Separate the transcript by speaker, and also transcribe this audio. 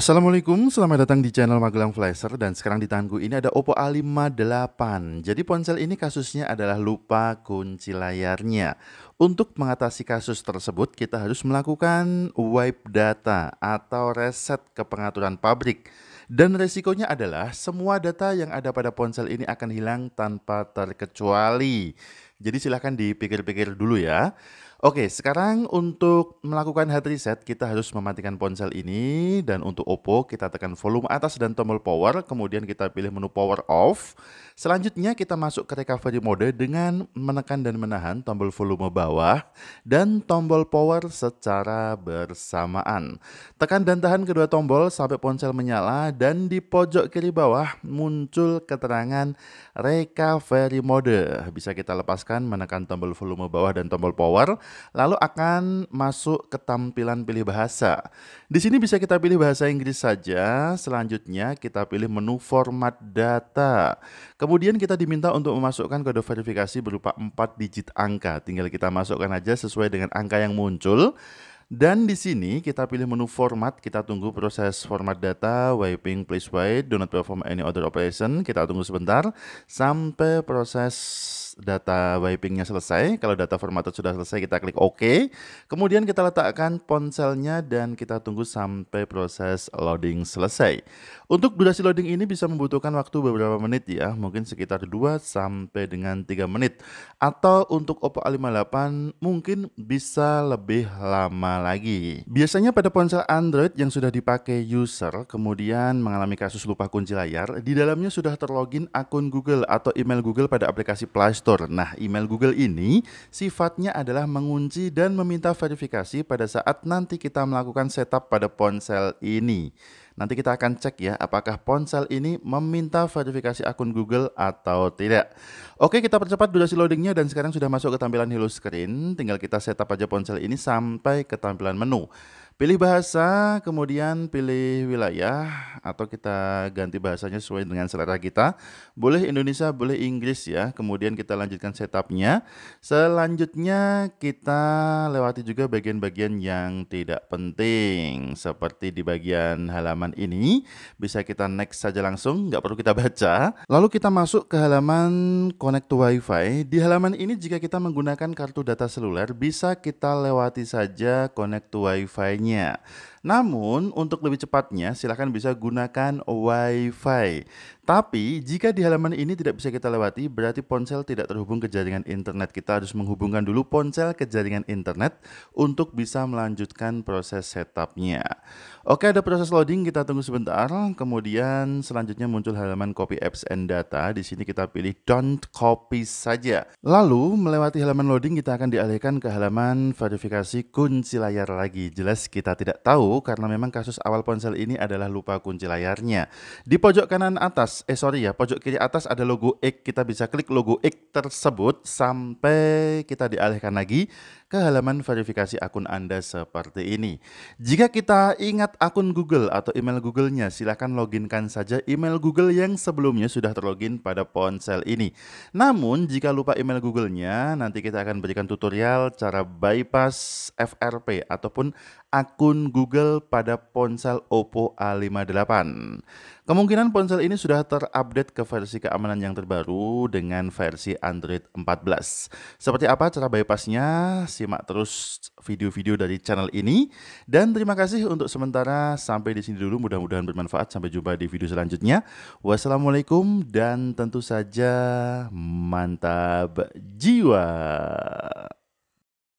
Speaker 1: Assalamualaikum, selamat datang di channel Magelang Flasher dan sekarang di tanganku ini ada Oppo A58. Jadi ponsel ini kasusnya adalah lupa kunci layarnya. Untuk mengatasi kasus tersebut kita harus melakukan wipe data atau reset ke pengaturan pabrik. Dan resikonya adalah semua data yang ada pada ponsel ini akan hilang tanpa terkecuali. Jadi silahkan dipikir-pikir dulu ya. Oke, sekarang untuk melakukan hard reset, kita harus mematikan ponsel ini. Dan untuk Oppo, kita tekan volume atas dan tombol power. Kemudian kita pilih menu power off. Selanjutnya kita masuk ke recovery mode dengan menekan dan menahan tombol volume bawah dan tombol power secara bersamaan. Tekan dan tahan kedua tombol sampai ponsel menyala dan di pojok kiri bawah muncul keterangan recovery mode. Bisa kita lepaskan silahkan menekan tombol volume bawah dan tombol power, lalu akan masuk ke tampilan pilih bahasa. Di sini bisa kita pilih bahasa Inggris saja, selanjutnya kita pilih menu format data. Kemudian kita diminta untuk memasukkan kode verifikasi berupa 4 digit angka, tinggal kita masukkan aja sesuai dengan angka yang muncul. Dan di sini kita pilih menu format, kita tunggu proses format data, wiping, please wait, do not perform any other operation. Kita tunggu sebentar sampai proses data wipingnya selesai. Kalau data formatted sudah selesai, kita klik OK. Kemudian kita letakkan ponselnya dan kita tunggu sampai proses loading selesai. Untuk durasi loading ini bisa membutuhkan waktu beberapa menit ya, mungkin sekitar 2 sampai dengan 3 menit. Atau untuk Oppo A58 mungkin bisa lebih lama lagi. Biasanya pada ponsel Android yang sudah dipakai user, kemudian mengalami kasus lupa kunci layar, di dalamnya sudah terlogin akun Google atau email Google pada aplikasi Play Store Store. Nah, email Google ini sifatnya adalah mengunci dan meminta verifikasi pada saat nanti kita melakukan setup pada ponsel ini. Nanti kita akan cek ya apakah ponsel ini meminta verifikasi akun Google atau tidak. Oke kita percepat durasi loadingnya dan sekarang sudah masuk ke tampilan Hello Screen. Tinggal kita setup aja ponsel ini sampai ke tampilan menu. Pilih bahasa, kemudian pilih wilayah, atau kita ganti bahasanya sesuai dengan selera kita. Boleh Indonesia, boleh Inggris ya. Kemudian kita lanjutkan setupnya. Selanjutnya kita lewati juga bagian-bagian yang tidak penting. Seperti di bagian halaman ini, bisa kita next saja langsung, nggak perlu kita baca. Lalu kita masuk ke halaman connect to wifi. Di halaman ini jika kita menggunakan kartu data seluler, bisa kita lewati saja connect to wifi-nya lainnya. Namun, untuk lebih cepatnya, silahkan bisa gunakan WiFi. Tapi, jika di halaman ini tidak bisa kita lewati, berarti ponsel tidak terhubung ke jaringan internet. Kita harus menghubungkan dulu ponsel ke jaringan internet untuk bisa melanjutkan proses setupnya. Oke, ada proses loading, kita tunggu sebentar. Kemudian, selanjutnya muncul halaman copy apps and data. Di sini kita pilih don't copy saja. Lalu, melewati halaman loading, kita akan dialihkan ke halaman verifikasi kunci layar lagi. Jelas kita tidak tahu karena memang kasus awal ponsel ini adalah lupa kunci layarnya. Di pojok kanan atas, eh sorry ya, pojok kiri atas ada logo X. Kita bisa klik logo X tersebut sampai kita dialihkan lagi ke halaman verifikasi akun Anda seperti ini. Jika kita ingat akun Google atau email Google-nya, silahkan loginkan saja email Google yang sebelumnya sudah terlogin pada ponsel ini. Namun, jika lupa email Google-nya, nanti kita akan berikan tutorial cara bypass FRP ataupun akun Google pada ponsel Oppo A58. Kemungkinan ponsel ini sudah terupdate ke versi keamanan yang terbaru dengan versi Android 14. Seperti apa cara bypassnya? Simak terus video-video dari channel ini. Dan terima kasih untuk sementara sampai di sini dulu. Mudah-mudahan bermanfaat. Sampai jumpa di video selanjutnya. Wassalamualaikum dan tentu saja mantap jiwa.